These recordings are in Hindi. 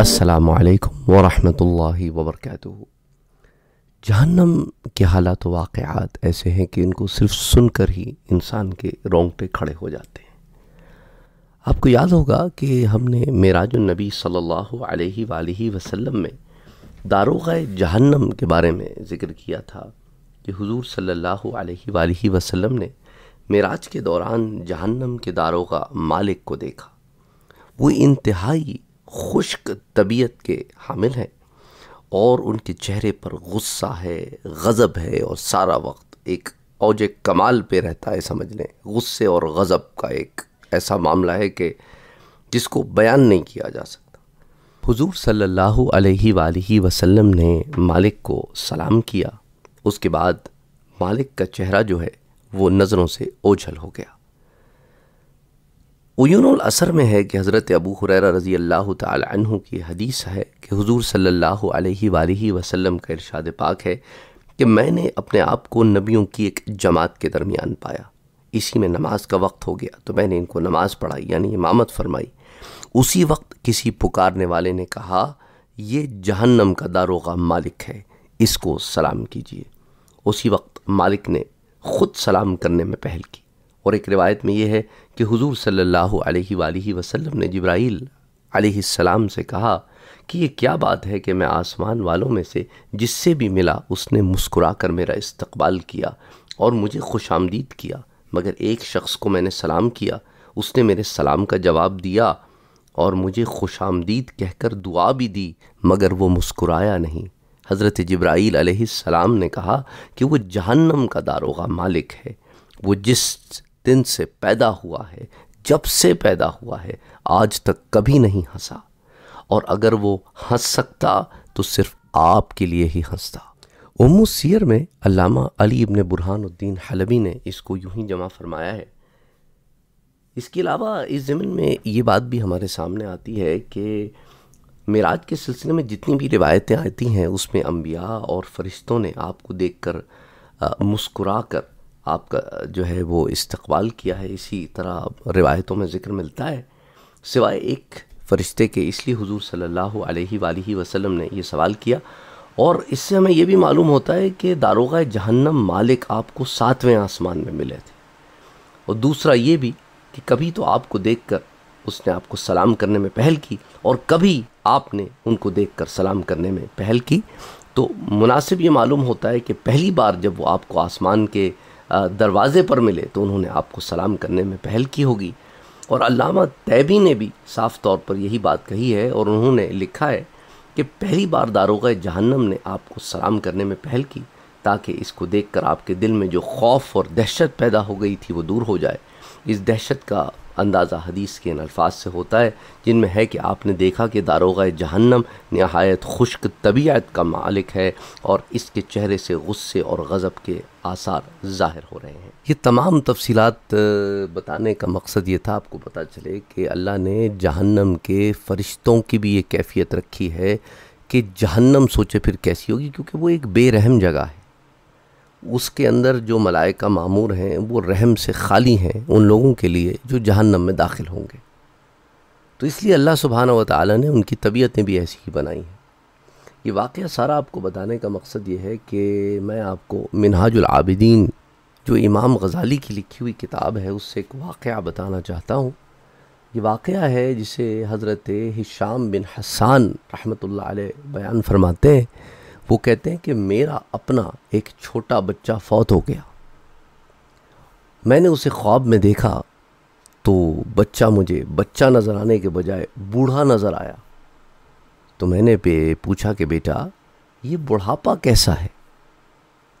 अस्सलाम वालेकुम वरहमतुल्लाहि जहन्नम के हालात तो वाक़ात ऐसे हैं कि इनको सिर्फ सुनकर ही इंसान के रोंगटे खड़े हो जाते हैं आपको याद होगा कि हमने मेराज नबी सल्लल्लाहु अलैहि वालैहि वसल्लम में दारोगा जहन्नम के बारे में ज़िक्र किया था कि हुजूर सल्लल्लाहु अलैहि वसल्लम ने मेराज के दौरान जहन्नम के दारोगा मालिक को देखा वो इंतहाई खुश्क तबीयत के हामिल हैं और उनके चेहरे पर गुस्सा है गज़ब है और सारा वक्त एक औज कमाल पे रहता है समझ लें गुस्से और गज़ब का एक ऐसा मामला है कि जिसको बयान नहीं किया जा सकता हुजूर सल्लल्लाहु अलैहि वालैहि वसल्लम ने मालिक को सलाम किया उसके बाद मालिक का चेहरा जो है वो नज़रों से ओझल हो गया असर में है कि हज़रत अबू हुररा रज़ी अल्लाह तु की हदीस है कि हुजूर सल्लल्लाहु अलैहि वसल्लम का इरशाद पाक है कि मैंने अपने आप को नबियों की एक जमात के दरमियान पाया इसी में नमाज का वक्त हो गया तो मैंने इनको नमाज पढ़ाई यानी इमामत फरमाई उसी वक्त किसी पुकारने वाले ने कहा ये जहन्नम का दारोगा मालिक है इसको सलाम कीजिए उसी वक्त मालिक ने खुद सलाम करने में पहल की और एक रिवायत में यह है कि हुजूर सल्लल्लाहु अलैहि वसल्लम ने जिब्राइल सलाम से कहा कि ये क्या बात है कि मैं आसमान वालों में से जिससे भी मिला उसने मुस्कुरा कर मेरा इस्तकबाल किया और मुझे खुश आमदीद किया मगर एक शख्स को मैंने सलाम किया उसने मेरे सलाम का जवाब दिया और मुझे खुश आमदीद कहकर दुआ भी दी मगर वो मुस्कुराया नहीं हज़रत जब्राईल अलैहिस्सलाम ने कहा कि वो जहन्नम का दारोगा मालिक है वो जिस दिन से पैदा हुआ है जब से पैदा हुआ है आज तक कभी नहीं हंसा और अगर वो हंस सकता तो सिर्फ आपके लिए ही हंसता उमू सीर में अलामा अली इब्ने बुरहानुद्दीन हलबी ने इसको यूं ही जमा फरमाया है इसके अलावा इस ज़मीन में ये बात भी हमारे सामने आती है कि मेराज के सिलसिले में जितनी भी रिवायतें आती हैं उसमें अम्बिया और फरिश्तों ने आपको देख कर मुस्कुरा कर आपका जो है वो इस्तकबाल किया है इसी तरह रिवायतों में ज़िक्र मिलता है सिवाय एक फ़रिश्ते के इसलिए हुजूर सल्लल्लाहु अलैहि वसल्लम ने ये सवाल किया और इससे हमें यह भी मालूम होता है कि दारोगा जहन्नम मालिक आपको सातवें आसमान में मिले थे और दूसरा ये भी कि कभी तो आपको देखकर उसने आपको सलाम करने में पहल की और कभी आपने उनको देखकर सलाम करने में पहल की तो मुनासिब ये मालूम होता है कि पहली बार जब वो आपको आसमान के दरवाज़े पर मिले तो उन्होंने आपको सलाम करने में पहल की होगी और अलामा तैबी ने भी साफ़ तौर पर यही बात कही है और उन्होंने लिखा है कि पहली बार दारोगा जहन्नम ने आपको सलाम करने में पहल की ताकि इसको देखकर आपके दिल में जो खौफ और दहशत पैदा हो गई थी वो दूर हो जाए इस दहशत का अंदाज़ा हदीस के इन अल्फाज से होता है जिनमें है कि आपने देखा कि दारोगा जहन्नम नहायत खुश्क तबीयत का मालिक है और इसके चेहरे से गुस्से और गज़ब के आसार ज़ाहिर हो रहे हैं ये तमाम तफसीत बताने का मकसद ये था आपको पता चले कि अल्लाह ने जहन्नम के फरिश्तों की भी ये कैफियत रखी है कि जहन्नम सोचे फिर कैसी होगी क्योंकि वो एक बेरहम जगह है उसके अंदर जो मलाइका मामूर हैं वो रहम से खाली हैं उन लोगों के लिए जो जहन्नम में दाखिल होंगे तो इसलिए अल्लाह सुबहाना व ताली ने उनकी तबीयतें भी ऐसी ही बनाई हैं ये वाक़ सारा आपको बताने का मकसद ये है कि मैं आपको मिनहाजुलआबिदीन जो इमाम गज़ाली की लिखी हुई किताब है उससे एक वाक़ बताना चाहता हूँ ये वाक़ है जिसे हज़रत हिशाम बिन हसान रहमत बयान फरमाते हैं वो कहते हैं कि मेरा अपना एक छोटा बच्चा फौत हो गया मैंने उसे ख्वाब में देखा तो बच्चा मुझे बच्चा नज़र आने के बजाय बूढ़ा नज़र आया तो मैंने पे पूछा कि बेटा ये बुढ़ापा कैसा है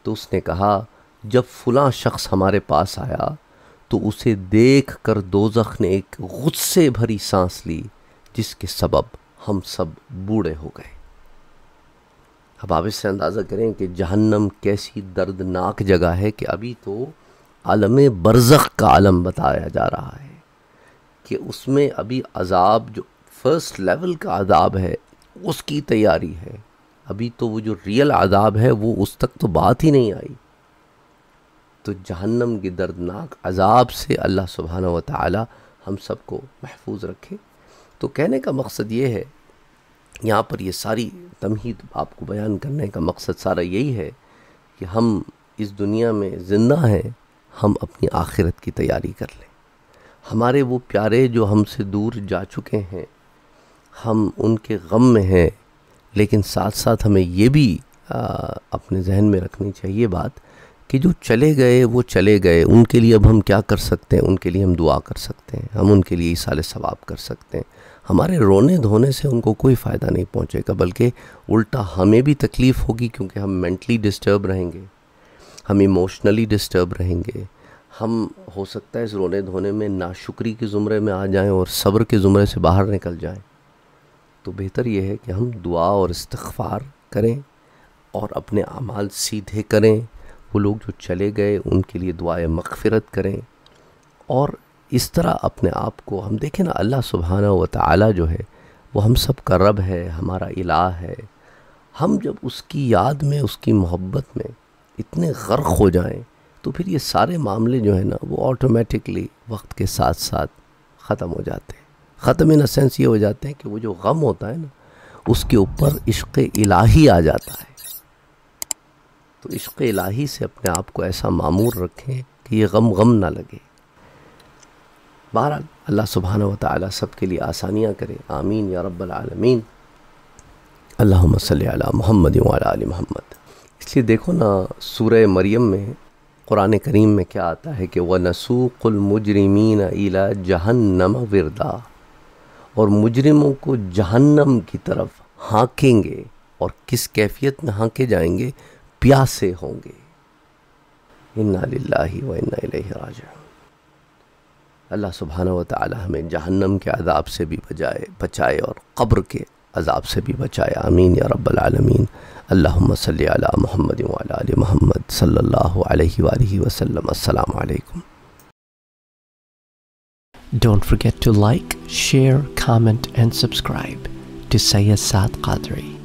तो उसने कहा जब फुला शख्स हमारे पास आया तो उसे देख कर दोजख ने एक गुस्से भरी सांस ली जिसके सबब हम सब बूढ़े हो गए अब आप इससे अंदाज़ा करें कि जहन्नम कैसी दर्दनाक जगह है कि अभी तो आलम बरज़ का आलम बताया जा रहा है कि उसमें अभी अजाब जो फ़र्स्ट लेवल का अदाब है उसकी तैयारी है अभी तो वो जो रियल आदाब है वो उस तक तो बात ही नहीं आई तो जहन्नम के दर्दनाक अजाब से अल्लाह सुबहाना व ताली हम सबको महफूज रखे तो कहने का मकसद ये है यहाँ पर ये सारी तमहीद आपको बयान करने का मकसद सारा यही है कि हम इस दुनिया में ज़िंदा हैं हम अपनी आखिरत की तैयारी कर लें हमारे वो प्यारे जो हमसे दूर जा चुके हैं हम उनके गम में हैं लेकिन साथ साथ हमें ये भी आ, अपने जहन में रखनी चाहिए बात कि जो चले गए वो चले गए उनके लिए अब हम क्या कर सकते हैं उनके लिए हम दुआ कर सकते हैं हम उनके लिए साले सवाब कर सकते हैं हमारे रोने धोने से उनको कोई फ़ायदा नहीं पहुंचेगा बल्कि उल्टा हमें भी तकलीफ़ होगी क्योंकि हम मेंटली डिस्टर्ब रहेंगे हम इमोशनली डिस्टर्ब रहेंगे हम हो सकता है इस रोने धोने में नाशुक्री के ज़ुमरे में आ जाएं और सब्र के ज़ुमरे से बाहर निकल जाएं तो बेहतर यह है कि हम दुआ और इस्तफ़ार करें और अपने अमाल सीधे करें वो लोग जो चले गए उनके लिए दुआ मगफ़रत करें और इस तरह अपने आप को हम देखें ना अल्लाह सुबहाना व ताली जो है वो हम सब का रब है हमारा इलाह है हम जब उसकी याद में उसकी मोहब्बत में इतने गर्क हो जाएं तो फिर ये सारे मामले जो है ना वो ऑटोमेटिकली वक्त के साथ साथ ख़त्म हो जाते हैं ख़त्म इन सेंस ये हो जाते हैं कि वो जो गम होता है ना उसके ऊपर इश्क़ इलाही आ जाता है तो इश्क इलाही से अपने आप को ऐसा मामूर रखें कि ये गम गम ना लगे बहरहाल अल्लाह सुबहान व ताली सब के लिए आसानियाँ करे आमीन या रब्बालमीन अल्लाह सल महमद वाल महमद इसलिए देखो ना सूर्य मरियम में कुरान करीम में क्या आता है कि वह नसूक़ुलमजरमिन अला जहन्नम विरदा और मुजरिमों को जहन्नम की तरफ हाँकेंगे और किस कैफियत में हाँके जाएंगे प्यासे होंगे इन्ना व इन्ना अल्लाह सुबहाना व ताली हमें जहन्नम के अदाब से भी बचाए बचाए और कब्र के अजाब से भी बचाए आमीन या रब्बालमीन अल्लाम सल महमद वाल महमद सल्ला वसलम अल्लाम Don't forget to like, share, comment and subscribe to Sayyid Saad Qadri.